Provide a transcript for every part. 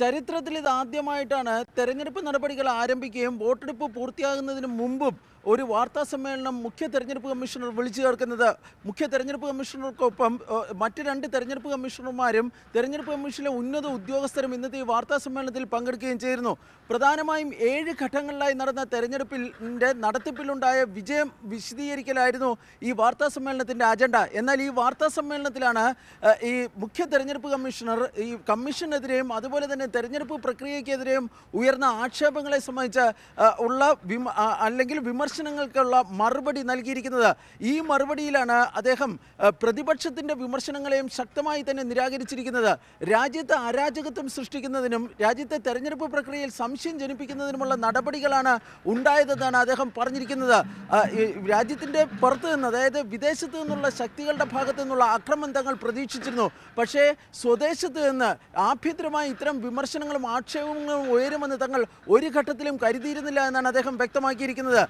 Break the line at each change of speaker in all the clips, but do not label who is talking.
ചരിത്രത്തിൽ ഇത് ആദ്യമായിട്ടാണ് തെരഞ്ഞെടുപ്പ് നടപടികൾ ആരംഭിക്കുകയും വോട്ടെടുപ്പ് പൂർത്തിയാകുന്നതിന് മുമ്പും ഒരു വാർത്താ സമ്മേളനം മുഖ്യ തെരഞ്ഞെടുപ്പ് കമ്മീഷണർ വിളിച്ചു ചേർക്കുന്നത് മുഖ്യ തെരഞ്ഞെടുപ്പ് കമ്മീഷണർക്കൊപ്പം മറ്റ് രണ്ട് തെരഞ്ഞെടുപ്പ് കമ്മീഷണർമാരും തെരഞ്ഞെടുപ്പ് കമ്മീഷനിലെ ഉന്നത ഉദ്യോഗസ്ഥരും ഇന്നത്തെ ഈ വാർത്താ സമ്മേളനത്തിൽ പങ്കെടുക്കുകയും ചെയ്യുന്നു പ്രധാനമായും ഏഴ് ഘട്ടങ്ങളിലായി നടന്ന തെരഞ്ഞെടുപ്പിൻ്റെ നടത്തിപ്പിലുണ്ടായ വിജയം വിശദീകരിക്കലായിരുന്നു ഈ വാർത്താ സമ്മേളനത്തിൻ്റെ അജണ്ട എന്നാൽ ഈ വാർത്താ സമ്മേളനത്തിലാണ് ഈ മുഖ്യ തെരഞ്ഞെടുപ്പ് കമ്മീഷണർ ഈ കമ്മീഷനെതിരെയും അതുപോലെ തന്നെ തെരഞ്ഞെടുപ്പ് പ്രക്രിയക്കെതിരെയും ഉയർന്ന ആക്ഷേപങ്ങളെ സംബന്ധിച്ച് ഉള്ള അല്ലെങ്കിൽ വിമർശ വിമർശനങ്ങൾക്കുള്ള മറുപടി നൽകിയിരിക്കുന്നത് ഈ മറുപടിയിലാണ് അദ്ദേഹം പ്രതിപക്ഷത്തിൻ്റെ വിമർശനങ്ങളെയും ശക്തമായി തന്നെ നിരാകരിച്ചിരിക്കുന്നത് രാജ്യത്ത് അരാജകത്വം സൃഷ്ടിക്കുന്നതിനും രാജ്യത്തെ തെരഞ്ഞെടുപ്പ് പ്രക്രിയയിൽ സംശയം ജനിപ്പിക്കുന്നതിനുമുള്ള നടപടികളാണ് ഉണ്ടായതെന്നാണ് അദ്ദേഹം പറഞ്ഞിരിക്കുന്നത് രാജ്യത്തിൻ്റെ പുറത്തു നിന്ന് അതായത് വിദേശത്തു നിന്നുള്ള ശക്തികളുടെ ഭാഗത്തു നിന്നുള്ള അക്രമം തങ്ങൾ പ്രതീക്ഷിച്ചിരുന്നു പക്ഷേ സ്വദേശത്ത് നിന്ന് ആഭ്യന്തരമായി ഇത്തരം വിമർശനങ്ങളും ആക്ഷേപങ്ങളും ഉയരുമെന്ന് തങ്ങൾ ഒരു ഘട്ടത്തിലും കരുതിയിരുന്നില്ല എന്നാണ് അദ്ദേഹം വ്യക്തമാക്കിയിരിക്കുന്നത്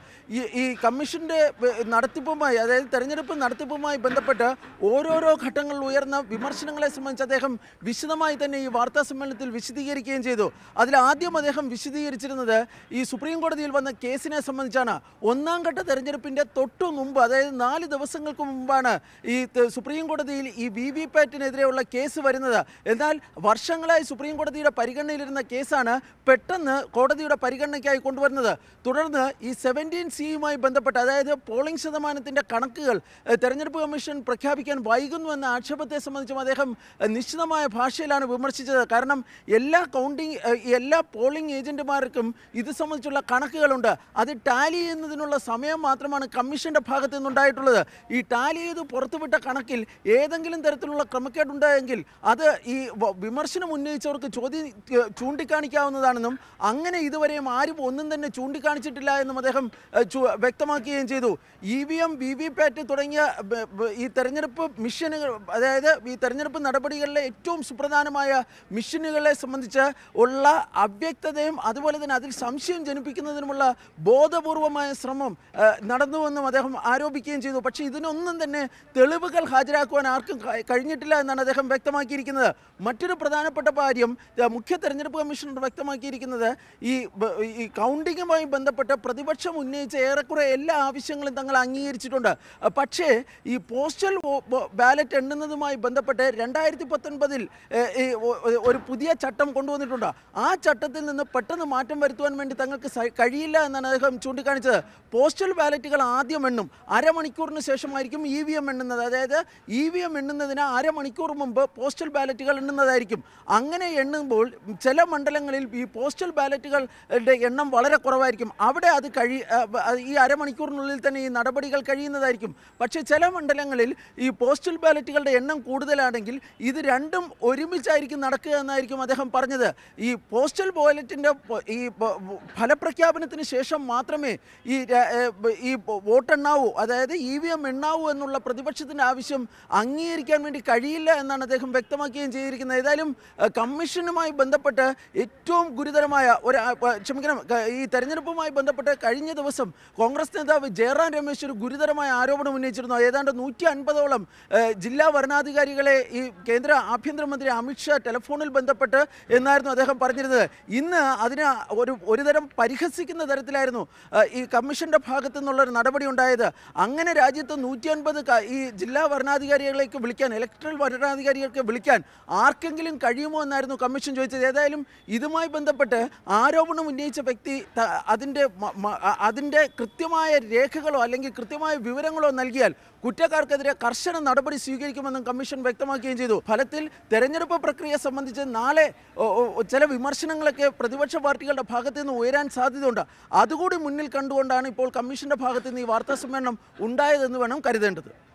ഈ കമ്മീഷന്റെ കമ്മീഷൻ്റെ നടത്തിപ്പുമായി അതായത് തെരഞ്ഞെടുപ്പ് നടത്തിപ്പുമായി ബന്ധപ്പെട്ട് ഓരോരോ ഘട്ടങ്ങളിൽ ഉയർന്ന വിമർശനങ്ങളെ സംബന്ധിച്ച് അദ്ദേഹം വിശദമായി തന്നെ ഈ വാർത്താ സമ്മേളനത്തിൽ വിശദീകരിക്കുകയും ചെയ്തു അതിൽ ആദ്യം അദ്ദേഹം വിശദീകരിച്ചിരുന്നത് ഈ സുപ്രീം കോടതിയിൽ വന്ന കേസിനെ സംബന്ധിച്ചാണ് ഒന്നാം ഘട്ട തെരഞ്ഞെടുപ്പിൻ്റെ തൊട്ടു മുമ്പ് അതായത് നാല് ദിവസങ്ങൾക്ക് മുമ്പാണ് ഈ സുപ്രീം കോടതിയിൽ ഈ വി വി പാറ്റിനെതിരെയുള്ള കേസ് വരുന്നത് എന്നാൽ വർഷങ്ങളായി സുപ്രീം കോടതിയുടെ പരിഗണനയിലിരുന്ന കേസാണ് പെട്ടെന്ന് കോടതിയുടെ പരിഗണനയ്ക്കായി കൊണ്ടുവരുന്നത് തുടർന്ന് ഈ സെവൻറ്റീൻ സിയുമായി ബന്ധപ്പെട്ട് അതായത് പോളിംഗ് ശതമാനത്തിൻ്റെ കണക്കുകൾ തെരഞ്ഞെടുപ്പ് കമ്മീഷൻ പ്രഖ്യാപിക്കാൻ വൈകുന്നുവെന്ന ആക്ഷേപത്തെ സംബന്ധിച്ചും അദ്ദേഹം നിശ്ചിതമായ ഭാഷയിലാണ് വിമർശിച്ചത് കാരണം എല്ലാ കൗണ്ടിങ് എല്ലാ പോളിംഗ് ഏജൻറ്റുമാർക്കും ഇത് സംബന്ധിച്ചുള്ള കണക്കുകളുണ്ട് അത് ടാലി ചെയ്യുന്നതിനുള്ള സമയം മാത്രമാണ് കമ്മീഷൻ്റെ ഭാഗത്തു നിന്നുണ്ടായിട്ടുള്ളത് ഈ ടാലി ചെയ്ത് പുറത്തുവിട്ട കണക്കിൽ ഏതെങ്കിലും തരത്തിലുള്ള ക്രമക്കേടുണ്ടായെങ്കിൽ അത് ഈ വിമർശനം ഉന്നയിച്ചവർക്ക് ചോദ്യം ചൂണ്ടിക്കാണിക്കാവുന്നതാണെന്നും അങ്ങനെ ഇതുവരെയും ആരും ഒന്നും തന്നെ ചൂണ്ടിക്കാണിച്ചിട്ടില്ല എന്നും അദ്ദേഹം വ്യക്തമാക്കുകയും ചെയ്തു E V M VVPAT തുടങ്ങിയ ഈ തെരഞ്ഞെടുപ്പ് മിഷനുകൾ അതായത് ഈ തെരഞ്ഞെടുപ്പ് നടപടികളിലെ ഏറ്റവും സുപ്രധാനമായ മിഷനുകളെ സംബന്ധിച്ച് ഉള്ള അവ്യക്തതയും അതുപോലെ തന്നെ അതിൽ സംശയം ജനിപ്പിക്കുന്നതിനുമുള്ള ബോധപൂർവമായ ശ്രമം നടന്നുവെന്നും അദ്ദേഹം ആരോപിക്കുകയും ചെയ്തു പക്ഷേ ഇതിനൊന്നും തന്നെ തെളിവുകൾ ഹാജരാക്കുവാൻ ആർക്കും കഴിഞ്ഞിട്ടില്ല എന്നാണ് അദ്ദേഹം വ്യക്തമാക്കിയിരിക്കുന്നത് മറ്റൊരു പ്രധാനപ്പെട്ട കാര്യം മുഖ്യ തെരഞ്ഞെടുപ്പ് കമ്മീഷണർ വ്യക്തമാക്കിയിരിക്കുന്നത് ഈ കൗണ്ടിങ്ങുമായി ബന്ധപ്പെട്ട പ്രതിപക്ഷം ഉന്നയിച്ച സംബന്ധിച്ച് ഏറെക്കുറെ എല്ലാ ആവശ്യങ്ങളും തങ്ങൾ അംഗീകരിച്ചിട്ടുണ്ട് പക്ഷേ ഈ പോസ്റ്റൽ ബാലറ്റ് എണ്ണുന്നതുമായി ബന്ധപ്പെട്ട് രണ്ടായിരത്തി പത്തൊൻപതിൽ ഒരു പുതിയ ചട്ടം കൊണ്ടുവന്നിട്ടുണ്ട് ആ ചട്ടത്തിൽ നിന്ന് പെട്ടെന്ന് മാറ്റം വരുത്തുവാൻ വേണ്ടി തങ്ങൾക്ക് കഴിയില്ല എന്നാണ് അദ്ദേഹം ചൂണ്ടിക്കാണിച്ചത് പോസ്റ്റൽ ബാലറ്റുകൾ ആദ്യം എണ്ണും അരമണിക്കൂറിന് ശേഷമായിരിക്കും ഇ വി എം എണ്ണുന്നത് അതായത് ഇ വി എം എണ്ണുന്നതിന് അരമണിക്കൂർ മുമ്പ് പോസ്റ്റൽ ബാലറ്റുകൾ എണ്ണുന്നതായിരിക്കും അങ്ങനെ എണ്ണുമ്പോൾ ചില മണ്ഡലങ്ങളിൽ ഈ പോസ്റ്റൽ ബാലറ്റുകളുടെ എണ്ണം വളരെ കുറവായിരിക്കും അവിടെ അത് കഴി ഈ അരമണിക്കൂറിനുള്ളിൽ തന്നെ ഈ നടപടികൾ കഴിയുന്നതായിരിക്കും പക്ഷേ ചില മണ്ഡലങ്ങളിൽ ഈ പോസ്റ്റൽ ബാലറ്റുകളുടെ എണ്ണം കൂടുതലാണെങ്കിൽ ഇത് രണ്ടും ഒരുമിച്ചായിരിക്കും നടക്കുക എന്നായിരിക്കും അദ്ദേഹം പറഞ്ഞത് ഈ പോസ്റ്റൽ ബാലറ്റിൻ്റെ ഈ ഫലപ്രഖ്യാപനത്തിന് ശേഷം മാത്രമേ ഈ ഈ വോട്ടെണ്ണാവൂ അതായത് ഇ വി എം എണ്ണാവൂ എന്നുള്ള പ്രതിപക്ഷത്തിൻ്റെ ആവശ്യം അംഗീകരിക്കാൻ വേണ്ടി കഴിയില്ല എന്നാണ് അദ്ദേഹം വ്യക്തമാക്കുകയും ചെയ്തിരിക്കുന്നത് ഏതായാലും കമ്മീഷനുമായി ബന്ധപ്പെട്ട് ഏറ്റവും ഗുരുതരമായ ഒരു ക്ഷമിക്കണം ഈ തെരഞ്ഞെടുപ്പുമായി ബന്ധപ്പെട്ട് കഴിഞ്ഞ ദിവസം കോൺഗ്രസ് നേതാവ് ജയറാം രമേശ് ഒരു ഗുരുതരമായ ആരോപണം ഉന്നയിച്ചിരുന്നു ഏതാണ്ട് നൂറ്റി അൻപതോളം ജില്ലാ വരണാധികാരികളെ ഈ കേന്ദ്ര ആഭ്യന്തരമന്ത്രി അമിത്ഷാ ടെലിഫോണിൽ ബന്ധപ്പെട്ട് എന്നായിരുന്നു അദ്ദേഹം പറഞ്ഞിരുന്നത് ഇന്ന് അതിന് ഒരു ഒരുതരം പരിഹസിക്കുന്ന തരത്തിലായിരുന്നു ഈ കമ്മീഷന്റെ ഭാഗത്തു നിന്നുള്ളൊരു നടപടി ഉണ്ടായത് അങ്ങനെ രാജ്യത്ത് നൂറ്റി അൻപത് ഈ ജില്ലാ വരണാധികാരികളേക്ക് വിളിക്കാൻ ഇലക്ട്രൽ വരണാധികാരികൾക്ക് വിളിക്കാൻ ആർക്കെങ്കിലും കഴിയുമോ എന്നായിരുന്നു കമ്മീഷൻ ചോദിച്ചത് ഏതായാലും ഇതുമായി ബന്ധപ്പെട്ട് ആരോപണം ഉന്നയിച്ച വ്യക്തി അതിൻ്റെ അതിൻ്റെ കൃത്യമായ രേഖകളോ അല്ലെങ്കിൽ കൃത്യമായ വിവരങ്ങളോ നൽകിയാൽ കുറ്റക്കാർക്കെതിരെ കർശന നടപടി സ്വീകരിക്കുമെന്നും കമ്മീഷൻ വ്യക്തമാക്കുകയും ചെയ്തു ഫലത്തിൽ തെരഞ്ഞെടുപ്പ് പ്രക്രിയ സംബന്ധിച്ച് നാളെ ചില വിമർശനങ്ങളൊക്കെ പ്രതിപക്ഷ പാർട്ടികളുടെ ഭാഗത്തു നിന്ന് ഉയരാൻ സാധ്യതയുണ്ട് അതുകൂടി മുന്നിൽ കണ്ടുകൊണ്ടാണ് ഇപ്പോൾ കമ്മീഷന്റെ ഭാഗത്ത് നിന്ന് ഈ വാർത്താ സമ്മേളനം ഉണ്ടായതെന്ന് വേണം കരുതേണ്ടത്